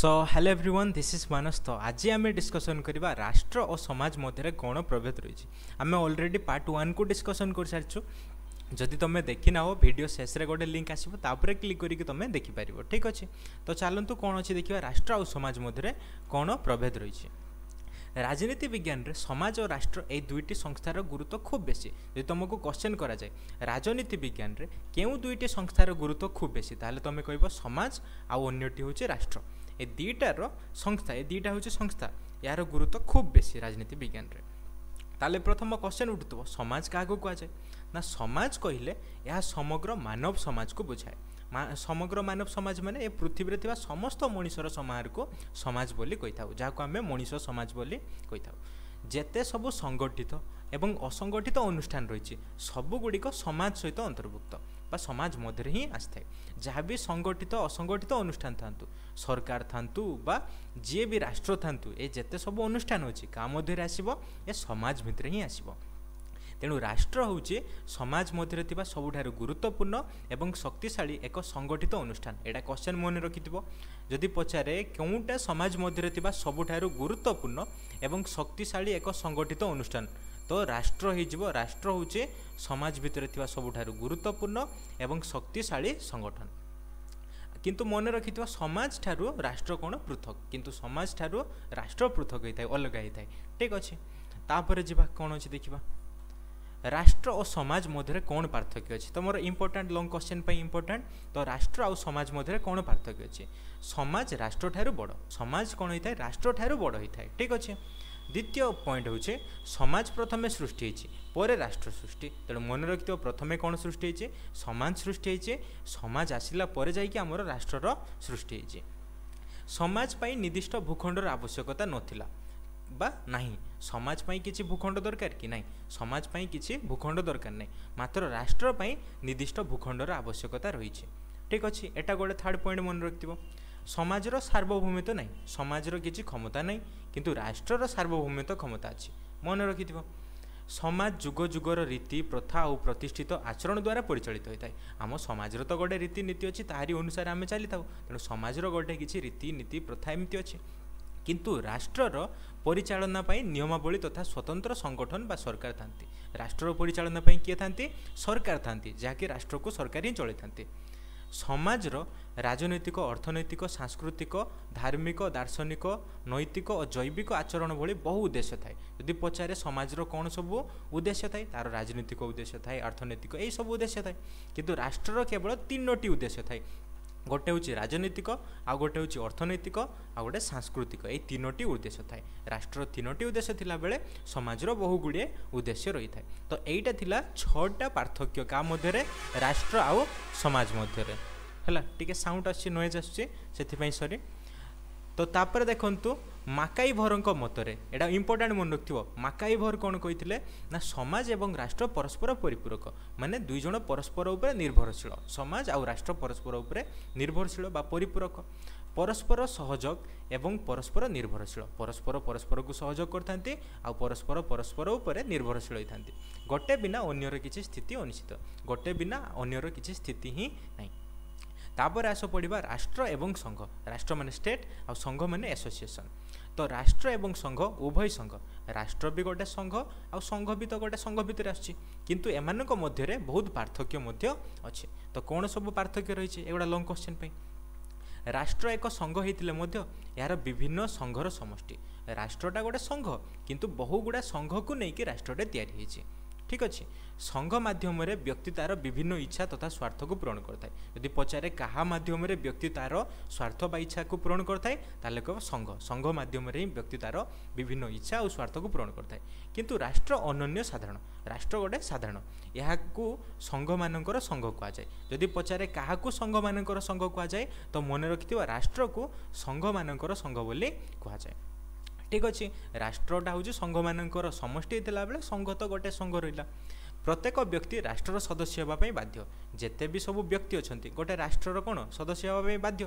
so hello everyone this is Manas তো আজ আমি ডিসকসন করা রাষ্ট্র ও সমাজ মধ্যে কোণ প্রভেদ রয়েছে আমি অলরেডি পার্ট ওয়ান কু ডিসকসন করে সারিছু যদি তুমি দেখি না ভিডিও শেষে গোটে লিঙ্ক আসবে তাপরে ক্লিক করি তুমি দেখিপার ঠিক আছে তো চালু কোণ অনেক দেখা রাষ্ট্র ও সমাজ মধ্যে কোণ প্রভেদ রয়েছে রাজনীতি বিজ্ঞানের সমাজ ও রাষ্ট্র এই দুইটি সংস্থার গুরুত্ব খুব বেশি যদি তোমাকে কোশ্চেন করা যায় রাজনীতি বিজ্ঞানের কেউ দুইটি সংস্থার গুরুত্ব খুব বেশি তাহলে তুমি কহব সমাজ অন্যটি হচ্ছে রাষ্ট্র ଏ ଦୁଇଟାର ସଂସ୍ଥା ଏ ଦୁଇଟା ହେଉଛି ସଂସ୍ଥା ଏହାର ଗୁରୁତ୍ୱ ଖୁବ୍ ବେଶୀ ରାଜନୀତି ବିଜ୍ଞାନରେ ତାହେଲେ ପ୍ରଥମ କ୍ୱେଶ୍ଚନ୍ ଉଠୁଥିବ ସମାଜ କାହାକୁ କୁହାଯାଏ ନା ସମାଜ କହିଲେ ଏହା ସମଗ୍ର ମାନବ ସମାଜକୁ ବୁଝାଏ ସମଗ୍ର ମାନବ ସମାଜ ମାନେ ଏ ପୃଥିବୀରେ ଥିବା ସମସ୍ତ ମଣିଷର ସମାହାରକୁ ସମାଜ ବୋଲି କହିଥାଉ ଯାହାକୁ ଆମେ ମଣିଷ ସମାଜ ବୋଲି କହିଥାଉ ଯେତେ ସବୁ ସଂଗଠିତ ଏବଂ ଅସଙ୍ଗଠିତ ଅନୁଷ୍ଠାନ ରହିଛି ସବୁଗୁଡ଼ିକ ସମାଜ ସହିତ ଅନ୍ତର୍ଭୁକ୍ତ ବା ସମାଜ ମଧ୍ୟରେ ହିଁ ଆସିଥାଏ ଯାହା ବି ସଂଗଠିତ ଅସଙ୍ଗଠିତ ଅନୁଷ୍ଠାନ ଥାନ୍ତୁ ସରକାର ଥାନ୍ତୁ ବା ଯିଏ ବି ରାଷ୍ଟ୍ର ଥାନ୍ତୁ ଏ ଯେତେ ସବୁ ଅନୁଷ୍ଠାନ ଅଛି କାହା ମଧ୍ୟରେ ଆସିବ ଏ ସମାଜ ଭିତରେ ହିଁ ଆସିବ ତେଣୁ ରାଷ୍ଟ୍ର ହେଉଛି ସମାଜ ମଧ୍ୟରେ ଥିବା ସବୁଠାରୁ ଗୁରୁତ୍ୱପୂର୍ଣ୍ଣ ଏବଂ ଶକ୍ତିଶାଳୀ ଏକ ସଂଗଠିତ ଅନୁଷ୍ଠାନ ଏଇଟା କ୍ୱଶ୍ଚିନ୍ ମନେ ରଖିଥିବ ଯଦି ପଚାରେ କେଉଁଟା ସମାଜ ମଧ୍ୟରେ ଥିବା ସବୁଠାରୁ ଗୁରୁତ୍ୱପୂର୍ଣ୍ଣ ଏବଂ ଶକ୍ତିଶାଳୀ ଏକ ସଂଗଠିତ ଅନୁଷ୍ଠାନ তো রাষ্ট্র হয়েযিব রাষ্ট্র হচ্ছে সমাজ ভিতরে থাকা সবুঠার গুরুত্বপূর্ণ এবং শক্তিশালী সংগঠন কিন্তু মনে রাখিথিবা সমাজ ঠারু রাষ্ট্র কোণ পৃথক কিন্তু সমাজ ঠারু রাষ্ট্র পৃথক হয়ে থাকে অলগা হয়ে থাকে ঠিক আছে তাপরে যা কোণ অছে দেখিবা রাষ্ট্র ও সমাজ মধ্যে কোণ পার্থক্য আছে তোমার ইম্পর্টাট লং কোশ্চেন পাই ইম্পর্টাট তো রাষ্ট্র আউ সমাজ মধ্যে কোণ পার্থক্য আছে সমাজ রাষ্ট্র ঠারু বড় সমাজ কোণ হয়ে থাকে রাষ্ট্র ঠারু বড় হয়ে থাকে ঠিক আছে দ্বিতীয় পয়েন্ট হচ্ছে সমাজ প্রথমে সৃষ্টি হয়েছে পরে রাষ্ট্র সৃষ্টি তেমন মনে রাখি প্রথমে কোণ সৃষ্টি হয়েছে সমাজ সৃষ্টি হয়েছে সমাজ আসিলা পরে যাই আমার রাষ্ট্রর সৃষ্টি হয়েছে সমাজ পাই নির্দিষ্ট ভূখণ্ডর আবশ্যকতা নথিলা বা ନାହିଁ ସମାଜ ପାଇଁ କିଛି ଭୂଖଣ୍ଡ ଦରକାର କି ନାହିଁ ସମାଜ ପାଇଁ କିଛି ଭୂଖଣ୍ଡ ଦରକାର ନାହିଁ ମାତ୍ର ରାଷ୍ଟ୍ର ପାଇଁ ନିର୍ଦ୍ଦିଷ୍ଟ ଭୂଖଣ୍ଡର ଆବଶ୍ୟକତା ରହିଛି ଠିକ୍ ଅଛି ଏଇଟା ଗୋଟେ ଥାର୍ଡ଼ ପଏଣ୍ଟ ମନେ ରଖିଥିବ ସମାଜର ସାର୍ବଭୌମତ୍ୱ ନାହିଁ ସମାଜର କିଛି କ୍ଷମତା ନାହିଁ କିନ୍ତୁ ରାଷ୍ଟ୍ରର ସାର୍ବଭୌମତ୍ୱ କ୍ଷମତା ଅଛି ମନେ ରଖିଥିବ ସମାଜ ଯୁଗ ଯୁଗର ରୀତି ପ୍ରଥା ଆଉ ପ୍ରତିଷ୍ଠିତ ଆଚରଣ ଦ୍ୱାରା ପରିଚାଳିତ ହୋଇଥାଏ ଆମ ସମାଜର ତ ଗୋଟେ ରୀତିନୀତି ଅଛି ତାହାରି ଅନୁସାରେ ଆମେ ଚାଲିଥାଉ ତେଣୁ ସମାଜର ଗୋଟେ କିଛି ରୀତିନୀତି ପ୍ରଥା ଏମିତି ଅଛି କିନ୍ତୁ ରାଷ୍ଟ୍ରର ପରିଚାଳନା ପାଇଁ ନିୟମାବଳୀ ତଥା ସ୍ୱତନ୍ତ୍ର ସଂଗଠନ ବା ସରକାର ଥାନ୍ତି ରାଷ୍ଟ୍ରର ପରିଚାଳନା ପାଇଁ କିଏ ଥାନ୍ତି ସରକାର ଥାନ୍ତି ଯାହାକି ରାଷ୍ଟ୍ରକୁ ସରକାର ହିଁ ଚଳାଇଥାନ୍ତି ସମାଜର ରାଜନୈତିକ ଅର୍ଥନୈତିକ ସାଂସ୍କୃତିକ ଧାର୍ମିକ ଦାର୍ଶନିକ ନୈତିକ ଓ ଜୈବିକ ଆଚରଣ ଭଳି ବହୁ ଉଦ୍ଦେଶ୍ୟ ଥାଏ ଯଦି ପଚାରେ ସମାଜର କ'ଣ ସବୁ ଉଦ୍ଦେଶ୍ୟ ଥାଏ ତା'ର ରାଜନୈତିକ ଉଦ୍ଦେଶ୍ୟ ଥାଏ ଅର୍ଥନୈତିକ ଏହିସବୁ ଉଦ୍ଦେଶ୍ୟ ଥାଏ କିନ୍ତୁ ରାଷ୍ଟ୍ରର କେବଳ ତିନୋଟି ଉଦ୍ଦେଶ୍ୟ ଥାଏ ଗୋଟେ ହେଉଛି ରାଜନୈତିକ ଆଉ ଗୋଟେ ହେଉଛି ଅର୍ଥନୈତିକ ଆଉ ଗୋଟେ ସାଂସ୍କୃତିକ ଏଇ ତିନୋଟି ଉଦ୍ଦେଶ୍ୟ ଥାଏ ରାଷ୍ଟ୍ରର ତିନୋଟି ଉଦ୍ଦେଶ୍ୟ ଥିଲାବେଳେ ସମାଜର ବହୁ ଗୁଡ଼ିଏ ଉଦ୍ଦେଶ୍ୟ ରହିଥାଏ ତ ଏଇଟା ଥିଲା ଛଅଟା ପାର୍ଥକ୍ୟ କାହା ମଧ୍ୟରେ ରାଷ୍ଟ୍ର ଆଉ ସମାଜ ମଧ୍ୟରେ ହେଲା ଟିକେ ସାଉଣ୍ଡ ଆସୁଛି ନଏଜ୍ ଆସୁଛି ସେଥିପାଇଁ ସରି ତ ତାପରେ ଦେଖନ୍ତୁ ମାକାଇଭରଙ୍କ ମତରେ ଏଇଟା ଇମ୍ପୋର୍ଟାଣ୍ଟ ମନେ ରଖିଥିବ ମାକାଇଭର କ'ଣ କହିଥିଲେ ନା ସମାଜ ଏବଂ ରାଷ୍ଟ୍ର ପରସ୍ପର ପରିପୂରକ ମାନେ ଦୁଇ ଜଣ ପରସ୍ପର ଉପରେ ନିର୍ଭରଶୀଳ ସମାଜ ଆଉ ରାଷ୍ଟ୍ର ପରସ୍ପର ଉପରେ ନିର୍ଭରଶୀଳ ବା ପରିପୂରକ ପରସ୍ପର ସହଯୋଗ ଏବଂ ପରସ୍ପର ନିର୍ଭରଶୀଳ ପରସ୍ପର ପରସ୍ପରକୁ ସହଯୋଗ କରିଥାନ୍ତି ଆଉ ପରସ୍ପର ପରସ୍ପର ଉପରେ ନିର୍ଭରଶୀଳ ହୋଇଥାନ୍ତି ଗୋଟେ ବିନା ଅନ୍ୟର କିଛି ସ୍ଥିତି ଅନିଶ୍ଚିତ ଗୋଟେ ବିନା ଅନ୍ୟର କିଛି ସ୍ଥିତି ହିଁ ନାହିଁ ତାପରେ ଆସ ପଡ଼ିବା ରାଷ୍ଟ୍ର ଏବଂ ସଂଘ ରାଷ୍ଟ୍ର ମାନେ ଷ୍ଟେଟ୍ ଆଉ ସଂଘ ମାନେ ଆସୋସିଏସନ୍ ତ ରାଷ୍ଟ୍ର ଏବଂ ସଂଘ ଉଭୟ ସଂଘ ରାଷ୍ଟ୍ର ବି ଗୋଟେ ସଂଘ ଆଉ ସଂଘ ବି ତ ଗୋଟେ ସଂଘ ଭିତରେ ଆସୁଛି କିନ୍ତୁ ଏମାନଙ୍କ ମଧ୍ୟରେ ବହୁତ ପାର୍ଥକ୍ୟ ମଧ୍ୟ ଅଛି ତ କ'ଣ ସବୁ ପାର୍ଥକ୍ୟ ରହିଛି ଏଗୁଡ଼ା ଲଙ୍ଗ୍ କ୍ୱେଶ୍ଚିନ୍ ପାଇଁ ରାଷ୍ଟ୍ର ଏକ ସଂଘ ହୋଇଥିଲେ ମଧ୍ୟ ଏହାର ବିଭିନ୍ନ ସଂଘର ସମଷ୍ଟି ରାଷ୍ଟ୍ରଟା ଗୋଟେ ସଂଘ କିନ୍ତୁ ବହୁଗୁଡ଼ା ସଂଘକୁ ନେଇକି ରାଷ୍ଟ୍ରଟେ ତିଆରି ହେଇଛି ଠିକ୍ ଅଛି ସଂଘ ମାଧ୍ୟମରେ ବ୍ୟକ୍ତି ତା'ର ବିଭିନ୍ନ ଇଚ୍ଛା ତଥା ସ୍ୱାର୍ଥକୁ ପୂରଣ କରିଥାଏ ଯଦି ପଚାରେ କାହା ମାଧ୍ୟମରେ ବ୍ୟକ୍ତି ତା'ର ସ୍ୱାର୍ଥ ବା ଇଚ୍ଛାକୁ ପୂରଣ କରିଥାଏ ତାହେଲେ କହିବ ସଂଘ ସଂଘ ମାଧ୍ୟମରେ ହିଁ ବ୍ୟକ୍ତି ତା'ର ବିଭିନ୍ନ ଇଚ୍ଛା ଆଉ ସ୍ୱାର୍ଥକୁ ପୂରଣ କରିଥାଏ କିନ୍ତୁ ରାଷ୍ଟ୍ର ଅନନ୍ୟ ସାଧାରଣ ରାଷ୍ଟ୍ର ଗୋଟେ ସାଧାରଣ ଏହାକୁ ସଂଘମାନଙ୍କର ସଂଘ କୁହାଯାଏ ଯଦି ପଚାରେ କାହାକୁ ସଂଘମାନଙ୍କର ସଂଘ କୁହାଯାଏ ତ ମନେ ରଖିଥିବା ରାଷ୍ଟ୍ରକୁ ସଂଘମାନଙ୍କର ସଂଘ ବୋଲି କୁହାଯାଏ ଠିକ୍ ଅଛି ରାଷ୍ଟ୍ରଟା ହେଉଛି ସଂଘମାନଙ୍କର ସମଷ୍ଟି ହେଇଥିଲା ବେଳେ ସଂଘ ତ ଗୋଟେ ସଂଘ ରହିଲା ପ୍ରତ୍ୟେକ ବ୍ୟକ୍ତି ରାଷ୍ଟ୍ରର ସଦସ୍ୟ ହେବା ପାଇଁ ବାଧ୍ୟ ଯେତେ ବି ସବୁ ବ୍ୟକ୍ତି ଅଛନ୍ତି ଗୋଟେ ରାଷ୍ଟ୍ରର କ'ଣ ସଦସ୍ୟ ହେବା ପାଇଁ ବାଧ୍ୟ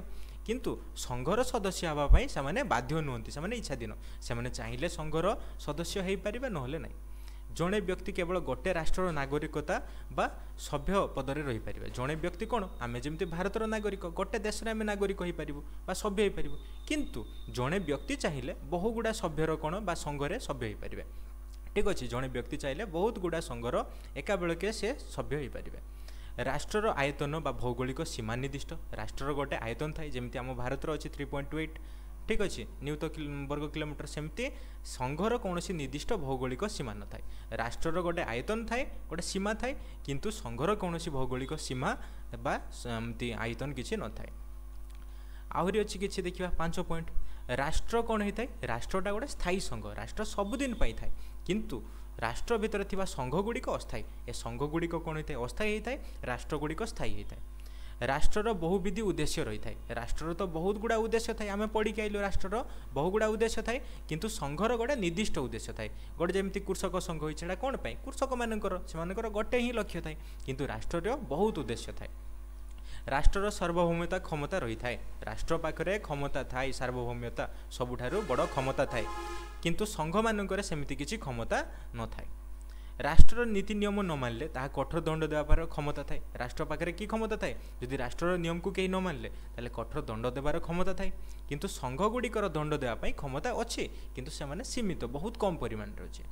କିନ୍ତୁ ସଂଘର ସଦସ୍ୟ ହେବା ପାଇଁ ସେମାନେ ବାଧ୍ୟ ନୁହନ୍ତି ସେମାନେ ଇଚ୍ଛାଧୀନ ସେମାନେ ଚାହିଁଲେ ସଂଘର ସଦସ୍ୟ ହେଇପାରିବେ ନହେଲେ ନାହିଁ ଜଣେ ବ୍ୟକ୍ତି କେବଳ ଗୋଟିଏ ରାଷ୍ଟ୍ରର ନାଗରିକତା ବା ସଭ୍ୟ ପଦରେ ରହିପାରିବେ ଜଣେ ବ୍ୟକ୍ତି କ'ଣ ଆମେ ଯେମିତି ଭାରତର ନାଗରିକ ଗୋଟିଏ ଦେଶରେ ଆମେ ନାଗରିକ ହୋଇପାରିବୁ ବା ସଭ୍ୟ ହୋଇପାରିବୁ କିନ୍ତୁ ଜଣେ ବ୍ୟକ୍ତି ଚାହିଁଲେ ବହୁ ଗୁଡ଼ା ସଭ୍ୟର କ'ଣ ବା ସଂଘରେ ସଭ୍ୟ ହୋଇପାରିବେ ଠିକ୍ ଅଛି ଜଣେ ବ୍ୟକ୍ତି ଚାହିଁଲେ ବହୁତ ଗୁଡ଼ା ସଂଘର ଏକାବେଳକେ ସେ ସଭ୍ୟ ହୋଇପାରିବେ ରାଷ୍ଟ୍ରର ଆୟତନ ବା ଭୌଗୋଳିକ ସୀମା ନିର୍ଦ୍ଦିଷ୍ଟ ରାଷ୍ଟ୍ରର ଗୋଟେ ଆୟତନ ଥାଏ ଯେମିତି ଆମ ଭାରତର ଅଛି ଥ୍ରୀ ପଏଣ୍ଟ ଟୁ ଏଇଟ୍ ଠିକ୍ ଅଛି ନିୟୁତ ବର୍ଗ କିଲୋମିଟର ସେମିତି ସଂଘର କୌଣସି ନିର୍ଦ୍ଦିଷ୍ଟ ଭୌଗୋଳିକ ସୀମା ନଥାଏ ରାଷ୍ଟ୍ରର ଗୋଟେ ଆୟତନ ଥାଏ ଗୋଟେ ସୀମା ଥାଏ କିନ୍ତୁ ସଂଘର କୌଣସି ଭୌଗୋଳିକ ସୀମା ବା ସେମିତି ଆୟତନ କିଛି ନଥାଏ ଆହୁରି ଅଛି କିଛି ଦେଖିବା ପାଞ୍ଚ ପଏଣ୍ଟ ରାଷ୍ଟ୍ର କ'ଣ ହେଇଥାଏ ରାଷ୍ଟ୍ରଟା ଗୋଟେ ସ୍ଥାୟୀ ସଂଘ ରାଷ୍ଟ୍ର ସବୁଦିନ ପାଇଥାଏ କିନ୍ତୁ ରାଷ୍ଟ୍ର ଭିତରେ ଥିବା ସଂଘଗୁଡ଼ିକ ଅସ୍ଥାୟୀ ଏ ସଂଘଗୁଡ଼ିକ କ'ଣ ହେଇଥାଏ ଅସ୍ଥାୟୀ ହେଇଥାଏ ରାଷ୍ଟ୍ରଗୁଡ଼ିକ ସ୍ଥାୟୀ ହେଇଥାଏ ରାଷ୍ଟ୍ରର ବହୁବିଧି ଉଦ୍ଦେଶ୍ୟ ରହିଥାଏ ରାଷ୍ଟ୍ରର ତ ବହୁତ ଗୁଡ଼ା ଉଦ୍ଦେଶ୍ୟ ଥାଏ ଆମେ ପଢ଼ିକି ଆଇଲୁ ରାଷ୍ଟ୍ରର ବହୁ ଗୁଡ଼ା ଉଦ୍ଦେଶ୍ୟ ଥାଏ କିନ୍ତୁ ସଂଘର ଗୋଟେ ନିର୍ଦ୍ଦିଷ୍ଟ ଉଦ୍ଦେଶ୍ୟ ଥାଏ ଗୋଟେ ଯେମିତି କୃଷକ ସଂଘ ହୋଇଛି ସେଇଟା କ'ଣ ପାଇଁ କୃଷକମାନଙ୍କର ସେମାନଙ୍କର ଗୋଟେ ହିଁ ଲକ୍ଷ୍ୟ ଥାଏ କିନ୍ତୁ ରାଷ୍ଟ୍ରର ବହୁତ ଉଦ୍ଦେଶ୍ୟ ଥାଏ ରାଷ୍ଟ୍ରର ସାର୍ବଭୌମ୍ୟତା କ୍ଷମତା ରହିଥାଏ ରାଷ୍ଟ୍ର ପାଖରେ କ୍ଷମତା ଥାଏ ସାର୍ବଭୌମ୍ୟତା ସବୁଠାରୁ ବଡ଼ କ୍ଷମତା ଥାଏ କିନ୍ତୁ ସଂଘମାନଙ୍କରେ ସେମିତି କିଛି କ୍ଷମତା ନଥାଏ রাষ্ট্রর নীতি নিয়ম ন মানলে তাহা কঠোর দণ্ড দেওয়ার ক্ষমতা থাকে রাষ্ট্র পাখে কি ক্ষমতা থাকে যদি রাষ্ট্রর নিয়মকু কেউ ন মানলে তাহলে কঠোর দণ্ড দেবার ক্ষমতা থাকে কিন্তু সংঘগুড়িকর দণ্ড দেওয়া ক্ষমতা অছে কিন্তু সেমানে সীমিত বহুত কম পরিমাণের অছে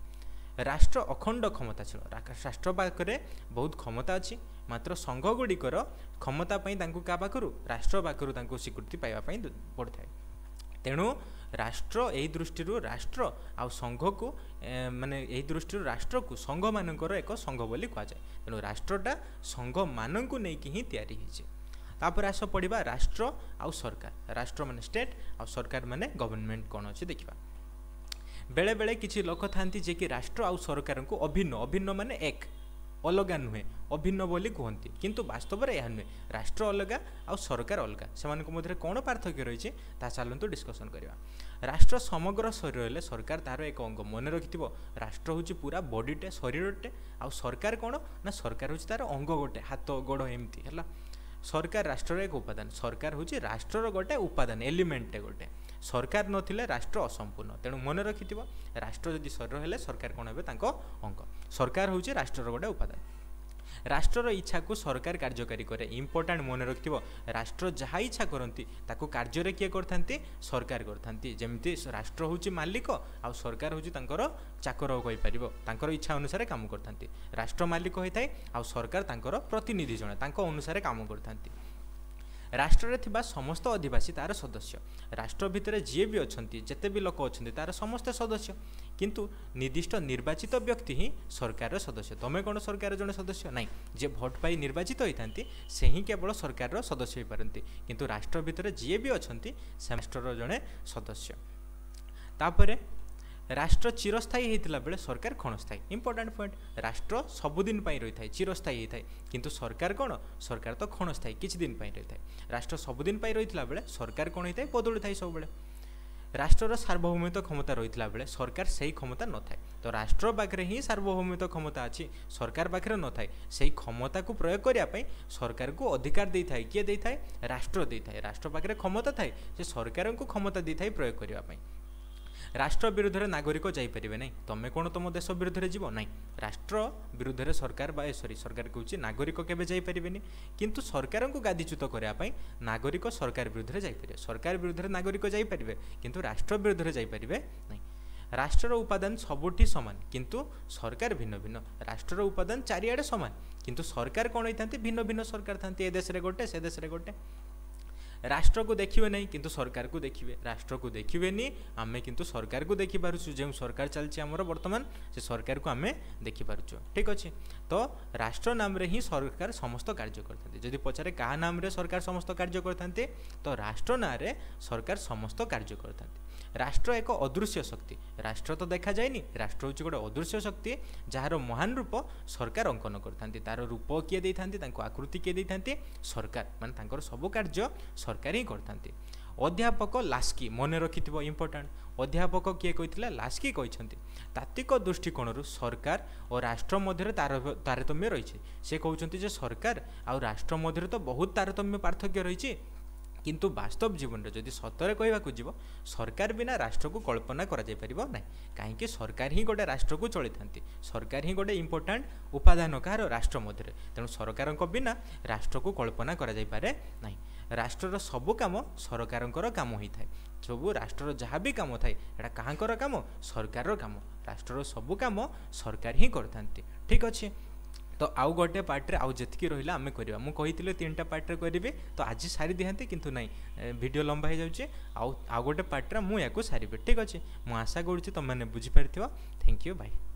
রাষ্ট্র অখণ্ড ক্ষমতা ছিল রাষ্ট্র পাখে বহুত ক্ষমতা অছি মাত্র সংঘগুড়িকর ক্ষমতা পাই তাঁকু কা পাখু রাষ্ট্র পাখু তাঁকু স্বীকৃতি পাইবা পড়িথায় তেণু ରାଷ୍ଟ୍ର ଏହି ଦୃଷ୍ଟିରୁ ରାଷ୍ଟ୍ର ଆଉ ସଂଘକୁ ମାନେ ଏହି ଦୃଷ୍ଟିରୁ ରାଷ୍ଟ୍ରକୁ ସଂଘମାନଙ୍କର ଏକ ସଂଘ ବୋଲି କୁହାଯାଏ ତେଣୁ ରାଷ୍ଟ୍ରଟା ସଂଘମାନଙ୍କୁ ନେଇକି ହିଁ ତିଆରି ହୋଇଛି ତାପରେ ଆସ ପଡ଼ିବା ରାଷ୍ଟ୍ର ଆଉ ସରକାର ରାଷ୍ଟ୍ର ମାନେ ଷ୍ଟେଟ୍ ଆଉ ସରକାର ମାନେ ଗଭର୍ଣ୍ଣମେଣ୍ଟ କ'ଣ ଅଛି ଦେଖିବା ବେଳେବେଳେ କିଛି ଲୋକ ଥାନ୍ତି ଯିଏକି ରାଷ୍ଟ୍ର ଆଉ ସରକାରଙ୍କୁ ଅଭିନ୍ନ ଅଭିନ୍ନ ମାନେ ଏକ ଅଲଗା ନୁହେଁ ଅଭିନ୍ନ ବୋଲି କୁହନ୍ତି କିନ୍ତୁ ବାସ୍ତବରେ ଏହା ନୁହେଁ ରାଷ୍ଟ୍ର ଅଲଗା ଆଉ ସରକାର ଅଲଗା ସେମାନଙ୍କ ମଧ୍ୟରେ କ'ଣ ପାର୍ଥକ୍ୟ ରହିଛି ତାହା ଚାଲନ୍ତୁ ଡିସ୍କସନ୍ କରିବା ରାଷ୍ଟ୍ର ସମଗ୍ର ଶରୀର ହେଲେ ସରକାର ତା'ର ଏକ ଅଙ୍ଗ ମନେ ରଖିଥିବ ରାଷ୍ଟ୍ର ହେଉଛି ପୁରା ବଡ଼ିଟେ ଶରୀରଟେ ଆଉ ସରକାର କ'ଣ ନା ସରକାର ହେଉଛି ତା'ର ଅଙ୍ଗ ଗୋଟେ ହାତ ଗୋଡ଼ ଏମିତି ହେଲା ସରକାର ରାଷ୍ଟ୍ରର ଏକ ଉପାଦାନ ସରକାର ହେଉଛି ରାଷ୍ଟ୍ରର ଗୋଟେ ଉପାଦାନ ଏଲିମେଣ୍ଟଟେ ଗୋଟେ ସରକାର ନଥିଲେ ରାଷ୍ଟ୍ର ଅସମ୍ପୂର୍ଣ୍ଣ ତେଣୁ ମନେ ରଖିଥିବ ରାଷ୍ଟ୍ର ଯଦି ସରୀର ହେଲେ ସରକାର କ'ଣ ହେବେ ତାଙ୍କ ଅଙ୍ଗ ସରକାର ହେଉଛି ରାଷ୍ଟ୍ରର ଗୋଟେ ଉପାଦାନ ରାଷ୍ଟ୍ରର ଇଚ୍ଛାକୁ ସରକାର କାର୍ଯ୍ୟକାରୀ କରେ ଇମ୍ପୋର୍ଟାଣ୍ଟ ମନେ ରଖିଥିବ ରାଷ୍ଟ୍ର ଯାହା ଇଚ୍ଛା କରନ୍ତି ତାକୁ କାର୍ଯ୍ୟରେ କିଏ କରିଥାନ୍ତି ସରକାର କରିଥାନ୍ତି ଯେମିତି ରାଷ୍ଟ୍ର ହେଉଛି ମାଲିକ ଆଉ ସରକାର ହେଉଛି ତାଙ୍କର ଚାକର କହିପାରିବ ତାଙ୍କର ଇଚ୍ଛା ଅନୁସାରେ କାମ କରିଥାନ୍ତି ରାଷ୍ଟ୍ର ମାଲିକ ହୋଇଥାଏ ଆଉ ସରକାର ତାଙ୍କର ପ୍ରତିନିଧି ଜଣେ ତାଙ୍କ ଅନୁସାରେ କାମ କରିଥାନ୍ତି ରାଷ୍ଟ୍ରରେ ଥିବା ସମସ୍ତ ଅଧିବାସୀ ତା'ର ସଦସ୍ୟ ରାଷ୍ଟ୍ର ଭିତରେ ଯିଏ ବି ଅଛନ୍ତି ଯେତେ ବି ଲୋକ ଅଛନ୍ତି ତା'ର ସମସ୍ତେ ସଦସ୍ୟ କିନ୍ତୁ ନିର୍ଦ୍ଦିଷ୍ଟ ନିର୍ବାଚିତ ବ୍ୟକ୍ତି ହିଁ ସରକାରର ସଦସ୍ୟ ତୁମେ କ'ଣ ସରକାରର ଜଣେ ସଦସ୍ୟ ନାହିଁ ଯିଏ ଭୋଟ୍ ପାଇ ନିର୍ବାଚିତ ହୋଇଥାନ୍ତି ସେ ହିଁ କେବଳ ସରକାରର ସଦସ୍ୟ ହୋଇପାରନ୍ତି କିନ୍ତୁ ରାଷ୍ଟ୍ର ଭିତରେ ଯିଏ ବି ଅଛନ୍ତି ସେ ରାଷ୍ଟ୍ରର ଜଣେ ସଦସ୍ୟ ତାପରେ রাষ্ট্র চিরস্থায়ী হয়েছিলা বেড়ে সরকার ক্ষণস্থায়ী ইম্পর্টাট পয়েন্ট রাষ্ট্র সবুদিন পাই রয়েছে চিরস্থায়ী হয়ে কিন্তু সরকার কোণ সরকার তো ক্ষণস্থায়ী কিছু দিন পাই রয়েছে রাষ্ট্র সবুদিন পাই রয়েছে বেড়ে সরকার কোণ হয়ে বদলি থাকে সবুলে রাষ্ট্রর সার্বভৌমিত ক্ষমতা রয়েছে বেড়ে সরকার সেই ক্ষমতা নথায় তো রাষ্ট্র পাখে হি সার্বভৌমিত ক্ষমতা আছে সরকার পাখে নথায় সেই ক্ষমতাকে প্রয়োগ করা সরকারকে অধিকার দিয়ে থাকে কি দিয়ে রাষ্ট্র দিয়ে রাষ্ট্র পাখে ক্ষমতা থাকে সে সরকারকে ক্ষমতা দিয়ে প্রয়োগ করা রাষ্ট্র বিরুদ্ধে নাগরিক যাইপারে না তুমি কোণ তুম দেশ বিরুদ্ধে যাব না রাষ্ট্র বিরুদ্ধে সরকার বা সরি সরকার কুচি নাগরিক কেবে যাইপারে কিন্তু সরকার গাদিচ্যুত করা নাগরিক সরকার বিরুদ্ধে যাইপারে সরকার বিরুদ্ধে নাগরিক যাইপারে কিন্তু রাষ্ট্র বিরুদ্ধে যাইপারে না রাষ্ট্রর উপাদান সবুটি সমান কিন্তু সরকার ভিন্ন ভিন্ন রাষ্ট্রর উপাদান চারিআড়ে সমান কিন্তু সরকার কোণ হয়ে থাকে ভিন্ন ভিন্ন সরকার থাকে এ দেশে গোটে সে দেশে গোটে ରାଷ୍ଟ୍ରକୁ ଦେଖିବେ ନାହିଁ କିନ୍ତୁ ସରକାରକୁ ଦେଖିବେ ରାଷ୍ଟ୍ରକୁ ଦେଖିବେନି ଆମେ କିନ୍ତୁ ସରକାରକୁ ଦେଖିପାରୁଛୁ ଯେଉଁ ସରକାର ଚାଲିଛି ଆମର ବର୍ତ୍ତମାନ ସେ ସରକାରକୁ ଆମେ ଦେଖିପାରୁଛୁ ଠିକ୍ ଅଛି ତ ରାଷ୍ଟ୍ର ନାମରେ ହିଁ ସରକାର ସମସ୍ତ କାର୍ଯ୍ୟ କରିଥାନ୍ତି ଯଦି ପଚାରେ କାହା ନାମରେ ସରକାର ସମସ୍ତ କାର୍ଯ୍ୟ କରିଥାନ୍ତି ତ ରାଷ୍ଟ୍ର ନାଁରେ ସରକାର ସମସ୍ତ କାର୍ଯ୍ୟ କରିଥାନ୍ତି ରାଷ୍ଟ୍ର ଏକ ଅଦୃଶ୍ୟ ଶକ୍ତି ରାଷ୍ଟ୍ର ତ ଦେଖାଯାଏନି ରାଷ୍ଟ୍ର ହେଉଛି ଗୋଟେ ଅଦୃଶ୍ୟ ଶକ୍ତି ଯାହାର ମହାନ ରୂପ ସରକାର ଅଙ୍କନ କରିଥାନ୍ତି ତା'ର ରୂପ କିଏ ଦେଇଥାନ୍ତି ତାଙ୍କୁ ଆକୃତି କିଏ ଦେଇଥାନ୍ତି ସରକାର ମାନେ ତାଙ୍କର ସବୁ କାର୍ଯ୍ୟ ସରକାର ହିଁ କରିଥାନ୍ତି ଅଧ୍ୟାପକ ଲାସ୍କି ମନେ ରଖିଥିବ ଇମ୍ପୋର୍ଟାଣ୍ଟ ଅଧ୍ୟାପକ କିଏ କହିଥିଲା ଲାସ୍କି କହିଛନ୍ତି ତାତ୍ତ୍ୱିକ ଦୃଷ୍ଟିକୋଣରୁ ସରକାର ଓ ରାଷ୍ଟ୍ର ମଧ୍ୟରେ ତାରତମ୍ୟ ରହିଛି ସେ କହୁଛନ୍ତି ଯେ ସରକାର ଆଉ ରାଷ୍ଟ୍ର ମଧ୍ୟରେ ତ ବହୁତ ତାରତମ୍ୟ ପାର୍ଥକ୍ୟ ରହିଛି কিন্তু বাস্তব জীবনরে যদি সতরে কহবাকে যাব সরকার বিনা রাষ্ট্রকু কল্পনা করা যাইপার না কাইকি সরকার হি গোটে রাষ্ট্রকু চলাই থাকে সরকার হি গোটে ইম্পর্টাট উপাদান কাহার রাষ্ট্র মধ্যে তেমন সরকারক বিনা রাষ্ট্রকু কল্পনা করা যাইপারে না রাষ্ট্রর সবু কাম সরকারঙ্কর কাম হয়ে থাকে সবু রাষ্ট্রর যা বি কাম থাকে এটা কাহকর কাম সরকারর কাম রাষ্ট্রর সবু কাম সরকার হি করে থাকে ঠিক আছে तो आउ गोटे पार्टी आउ जी रहा आम करवा मुझे तीन टा पार्ट्रे करी तो आज सारी दिखाते कि ना भिड लंबा हो जाए आउ गोटे पार्टी मुझे सारे ठीक अच्छे मुझा करुँची तुमने बुझीपार थैंक यू बाई